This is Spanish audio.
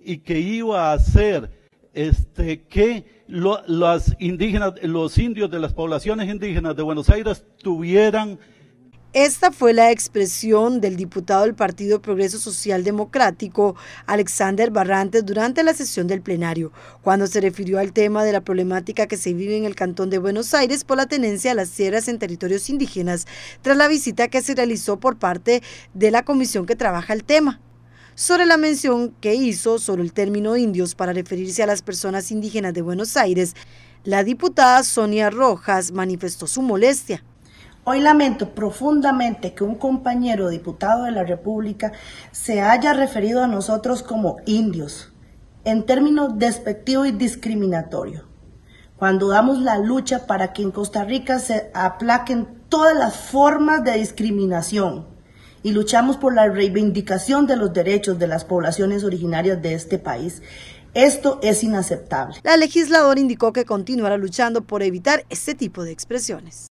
y que iba a hacer este, que los indígenas, los indios de las poblaciones indígenas de Buenos Aires tuvieran... Esta fue la expresión del diputado del Partido Progreso Social Democrático, Alexander Barrantes, durante la sesión del plenario, cuando se refirió al tema de la problemática que se vive en el Cantón de Buenos Aires por la tenencia de las sierras en territorios indígenas, tras la visita que se realizó por parte de la comisión que trabaja el tema sobre la mención que hizo sobre el término indios para referirse a las personas indígenas de Buenos Aires, la diputada Sonia Rojas manifestó su molestia. Hoy lamento profundamente que un compañero diputado de la República se haya referido a nosotros como indios, en términos despectivo y discriminatorio, cuando damos la lucha para que en Costa Rica se aplaquen todas las formas de discriminación y luchamos por la reivindicación de los derechos de las poblaciones originarias de este país. Esto es inaceptable. La legisladora indicó que continuará luchando por evitar este tipo de expresiones.